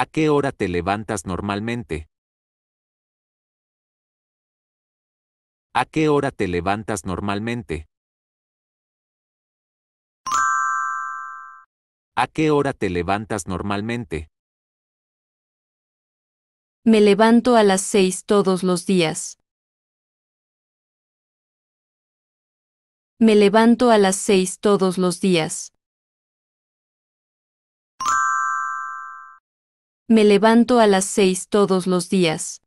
¿A qué hora te levantas normalmente? ¿A qué hora te levantas normalmente? ¿A qué hora te levantas normalmente? Me levanto a las seis todos los días. Me levanto a las seis todos los días. Me levanto a las seis todos los días.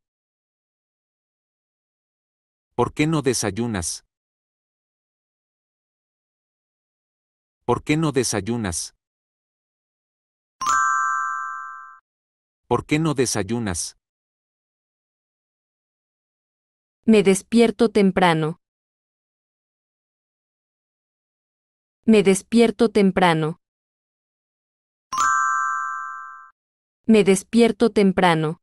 ¿Por qué no desayunas? ¿Por qué no desayunas? ¿Por qué no desayunas? Me despierto temprano. Me despierto temprano. Me despierto temprano.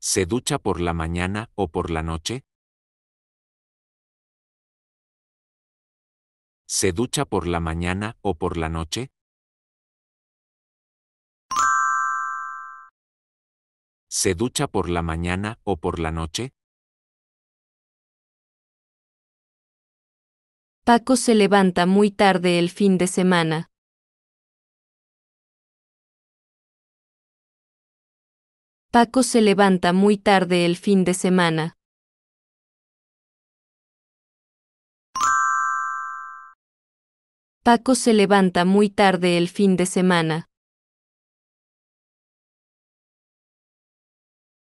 ¿Se ducha por la mañana o por la noche? ¿Se ducha por la mañana o por la noche? ¿Se ducha por la mañana o por la noche? Paco se levanta muy tarde el fin de semana. Paco se levanta muy tarde el fin de semana. Paco se levanta muy tarde el fin de semana.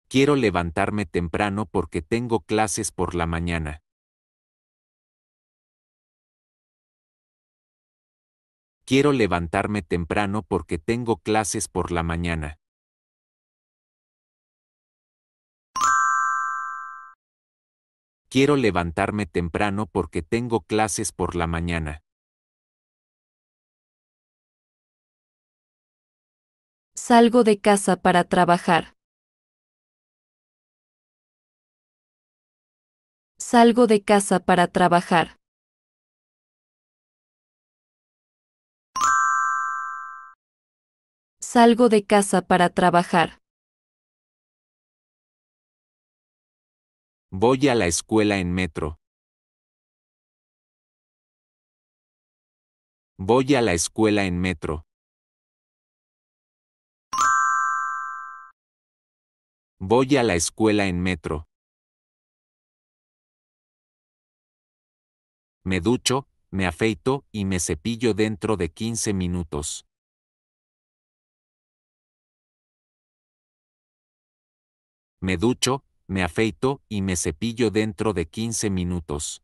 Quiero levantarme temprano porque tengo clases por la mañana. Quiero levantarme temprano porque tengo clases por la mañana. quiero levantarme temprano porque tengo clases por la mañana. Salgo de casa para trabajar. Salgo de casa para trabajar. Salgo de casa para trabajar. Voy a la escuela en metro. Voy a la escuela en metro. Voy a la escuela en metro. Me ducho, me afeito y me cepillo dentro de 15 minutos. Me ducho, me afeito y me cepillo dentro de 15 minutos.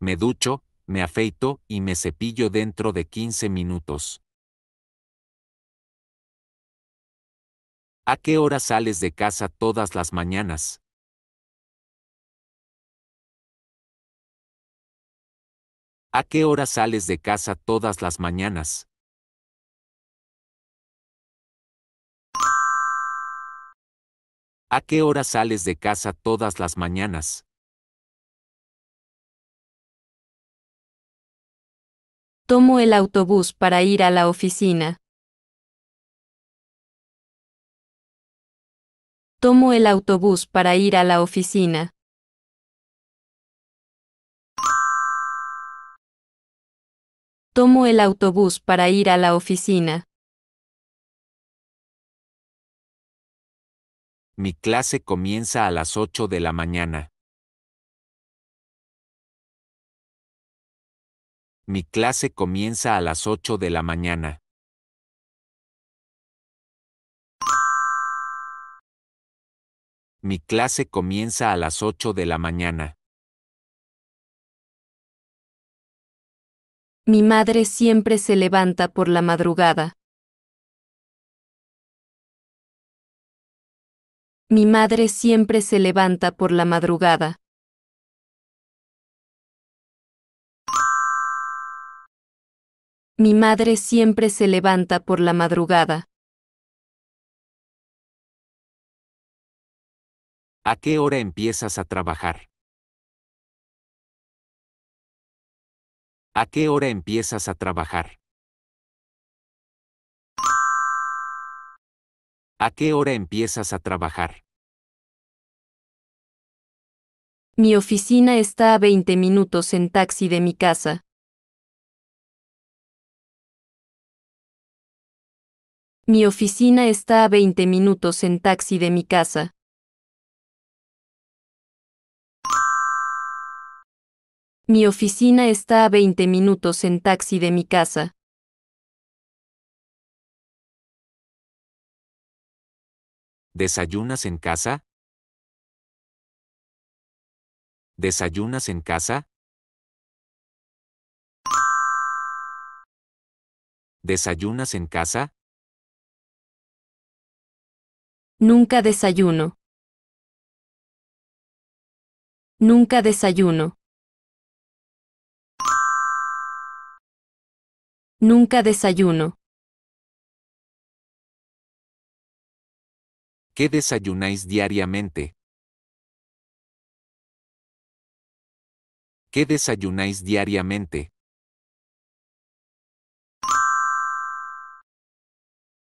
Me ducho, me afeito y me cepillo dentro de 15 minutos. ¿A qué hora sales de casa todas las mañanas? ¿A qué hora sales de casa todas las mañanas? ¿A qué hora sales de casa todas las mañanas? Tomo el autobús para ir a la oficina. Tomo el autobús para ir a la oficina. Tomo el autobús para ir a la oficina. Mi clase comienza a las 8 de la mañana. Mi clase comienza a las 8 de la mañana. Mi clase comienza a las 8 de la mañana. Mi madre siempre se levanta por la madrugada. Mi madre siempre se levanta por la madrugada. Mi madre siempre se levanta por la madrugada. ¿A qué hora empiezas a trabajar? ¿A qué hora empiezas a trabajar? ¿A qué hora empiezas a trabajar? Mi oficina está a 20 minutos en taxi de mi casa. Mi oficina está a 20 minutos en taxi de mi casa. Mi oficina está a 20 minutos en taxi de mi casa. ¿Desayunas en casa? ¿Desayunas en casa? ¿Desayunas en casa? Nunca desayuno. Nunca desayuno. Nunca desayuno. ¿Qué desayunáis diariamente? ¿Qué desayunáis diariamente?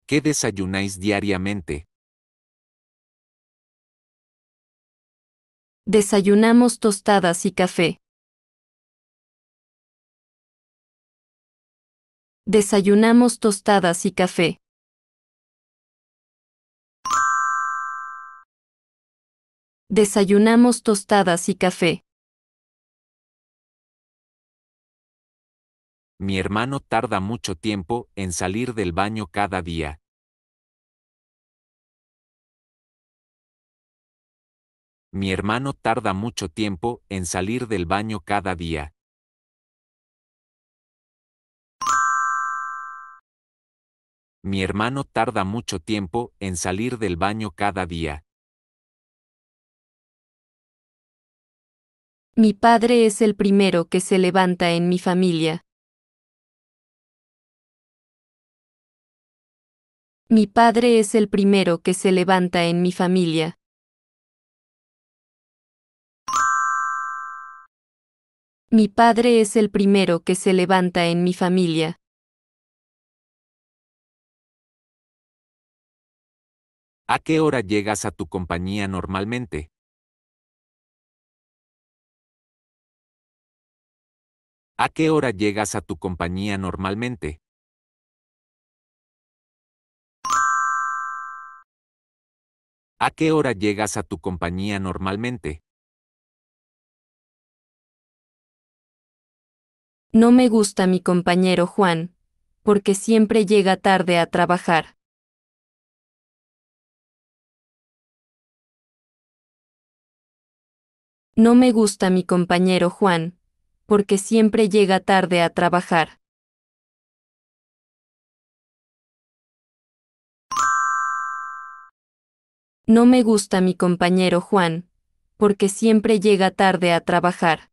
¿Qué desayunáis diariamente? Desayunamos tostadas y café. Desayunamos tostadas y café. Desayunamos tostadas y café. Mi hermano tarda mucho tiempo en salir del baño cada día. Mi hermano tarda mucho tiempo en salir del baño cada día. Mi hermano tarda mucho tiempo en salir del baño cada día. Mi padre es el primero que se levanta en mi familia. Mi padre es el primero que se levanta en mi familia. Mi padre es el primero que se levanta en mi familia. ¿A qué hora llegas a tu compañía normalmente? ¿A qué hora llegas a tu compañía normalmente? ¿A qué hora llegas a tu compañía normalmente? No me gusta mi compañero Juan, porque siempre llega tarde a trabajar. No me gusta mi compañero Juan, porque siempre llega tarde a trabajar. No me gusta mi compañero Juan, porque siempre llega tarde a trabajar.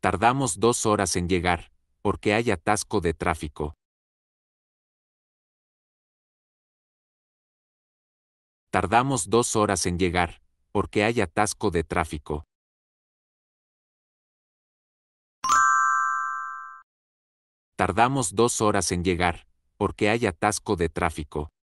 Tardamos dos horas en llegar, porque hay atasco de tráfico. Tardamos dos horas en llegar, porque hay atasco de tráfico. Tardamos dos horas en llegar, porque hay atasco de tráfico.